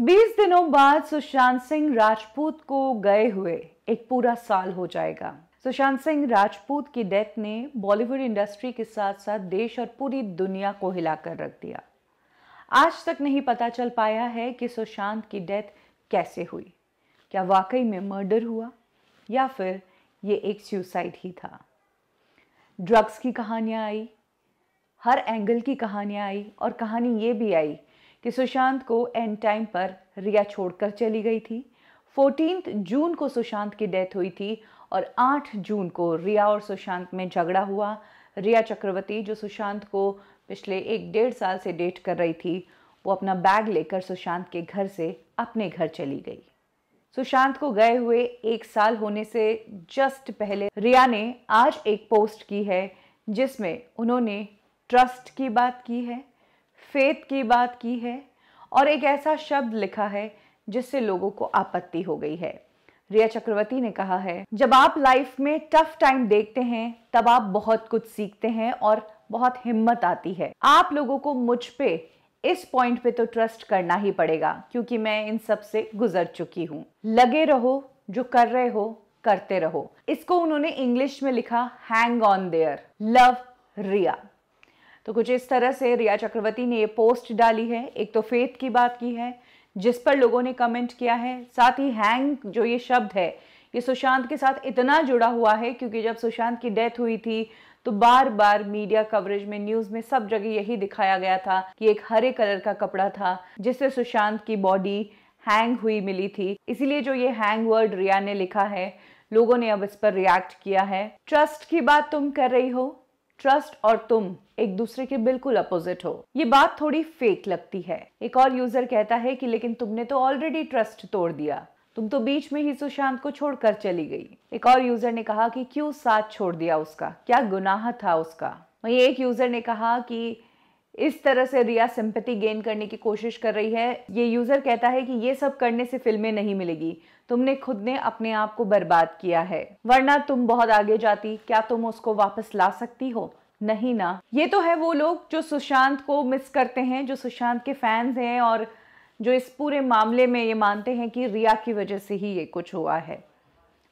बीस दिनों बाद सुशांत सिंह राजपूत को गए हुए एक पूरा साल हो जाएगा सुशांत सिंह राजपूत की डेथ ने बॉलीवुड इंडस्ट्री के साथ साथ देश और पूरी दुनिया को हिलाकर रख दिया आज तक नहीं पता चल पाया है कि सुशांत की डेथ कैसे हुई क्या वाकई में मर्डर हुआ या फिर ये एक सुसाइड ही था ड्रग्स की कहानियाँ आई हर एंगल की कहानियाँ आई और कहानी ये भी आई कि सुशांत को एंड टाइम पर रिया छोड़कर चली गई थी फोर्टीन जून को सुशांत की डेथ हुई थी और 8 जून को रिया और सुशांत में झगड़ा हुआ रिया चक्रवर्ती जो सुशांत को पिछले एक डेढ़ साल से डेट कर रही थी वो अपना बैग लेकर सुशांत के घर से अपने घर चली गई सुशांत को गए हुए एक साल होने से जस्ट पहले रिया ने आज एक पोस्ट की है जिसमें उन्होंने ट्रस्ट की बात की है फेथ की बात की है और एक ऐसा शब्द लिखा है जिससे लोगों को आपत्ति हो गई है रिया चक्रवर्ती ने कहा है जब आप लाइफ में टफ टाइम देखते हैं तब आप बहुत कुछ सीखते हैं और बहुत हिम्मत आती है आप लोगों को मुझ पे इस पॉइंट पे तो ट्रस्ट करना ही पड़ेगा क्योंकि मैं इन सब से गुजर चुकी हूँ लगे रहो जो कर रहे हो करते रहो इसको उन्होंने इंग्लिश में लिखा hang on there love Riya तो कुछ इस तरह से रिया चक्रवर्ती ने ये पोस्ट डाली है एक तो फेथ की बात की है जिस पर लोगों ने कमेंट किया है साथ ही हैंग जो ये शब्द है ये सुशांत के साथ इतना जुड़ा हुआ है क्योंकि जब सुशांत की डेथ हुई थी तो बार बार मीडिया कवरेज में न्यूज में सब जगह यही दिखाया गया था कि एक हरे कलर का कपड़ा था जिससे सुशांत की बॉडी हैंग हुई मिली थी इसीलिए जो ये हैंग वर्ड रिया ने लिखा है लोगों ने अब इस पर रिएक्ट किया है ट्रस्ट की बात तुम कर रही हो ट्रस्ट और तुम एक दूसरे के बिल्कुल अपोजिट हो ये बात थोड़ी फेक लगती है एक और यूजर कहता है कि लेकिन तुमने तो ऑलरेडी ट्रस्ट तोड़ दिया तुम तो बीच में ही सुशांत को छोड़कर चली गई एक और यूजर ने कहा कि क्यों साथ छोड़ दिया उसका क्या गुनाह था उसका वही एक यूजर ने कहा कि इस तरह से रिया सिंपति गेन करने की कोशिश कर रही है ये यूज़र कहता है कि ये सब करने से फिल्में नहीं मिलेगी तुमने खुद ने अपने आप को बर्बाद किया है वरना तुम बहुत आगे जाती क्या तुम उसको वापस ला सकती हो नहीं ना ये तो है वो लोग जो सुशांत को मिस करते हैं जो सुशांत के फैंस हैं और जो इस पूरे मामले में ये मानते हैं कि रिया की वजह से ही ये कुछ हुआ है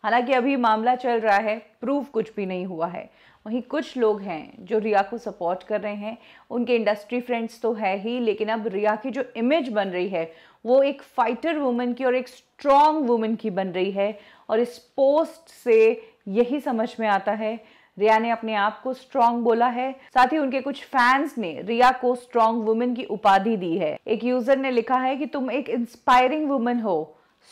हालांकि अभी मामला चल रहा है प्रूफ कुछ भी नहीं हुआ है वहीं कुछ लोग हैं जो रिया को सपोर्ट कर रहे हैं उनके इंडस्ट्री फ्रेंड्स तो है ही लेकिन अब रिया की जो इमेज बन रही है वो एक फाइटर वुमन की और एक स्ट्रॉन्ग वुमन की बन रही है और इस पोस्ट से यही समझ में आता है रिया ने अपने आप को स्ट्रॉन्ग बोला है साथ ही उनके कुछ फैंस ने रिया को स्ट्रॉन्ग वुमेन की उपाधि दी है एक यूजर ने लिखा है कि तुम एक इंस्पायरिंग वुमेन हो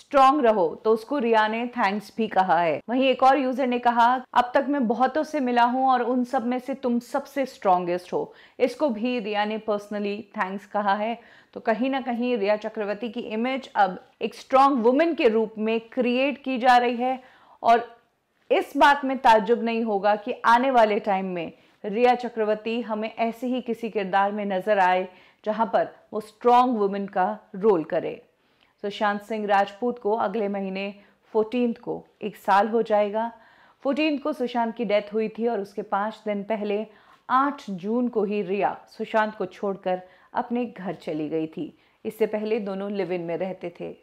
स्ट्रांग रहो तो उसको रिया ने थैंक्स भी कहा है वहीं एक और यूजर ने कहा अब तक मैं बहुतों से मिला हूं और उन सब में से तुम सबसे स्ट्रांगेस्ट हो इसको भी रिया ने पर्सनली थैंक्स कहा है तो कहीं ना कहीं रिया चक्रवर्ती की इमेज अब एक स्ट्रांग वुमेन के रूप में क्रिएट की जा रही है और इस बात में ताजुब नहीं होगा कि आने वाले टाइम में रिया चक्रवर्ती हमें ऐसे ही किसी किरदार में नजर आए जहां पर वो स्ट्रांग वुमेन का रोल करे सुशांत सिंह राजपूत को अगले महीने फोर्टीन को एक साल हो जाएगा फोर्टीन को सुशांत की डेथ हुई थी और उसके पाँच दिन पहले आठ जून को ही रिया सुशांत को छोड़कर अपने घर चली गई थी इससे पहले दोनों लिव इन में रहते थे